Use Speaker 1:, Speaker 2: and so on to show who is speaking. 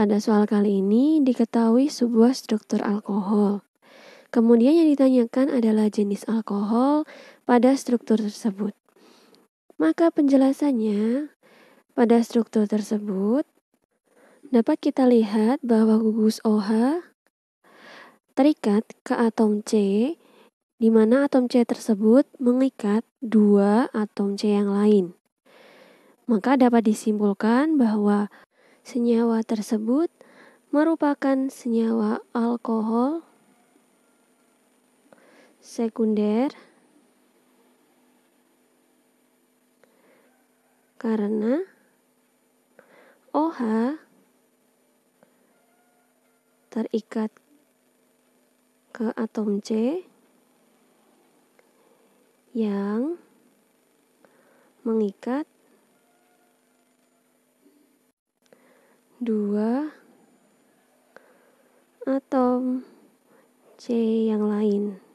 Speaker 1: Pada soal kali ini diketahui sebuah struktur alkohol. Kemudian yang ditanyakan adalah jenis alkohol pada struktur tersebut. Maka penjelasannya pada struktur tersebut dapat kita lihat bahwa gugus OH terikat ke atom C di mana atom C tersebut mengikat dua atom C yang lain. Maka dapat disimpulkan bahwa Senyawa tersebut merupakan senyawa alkohol sekunder karena OH terikat ke atom C yang mengikat dua atom C yang lain.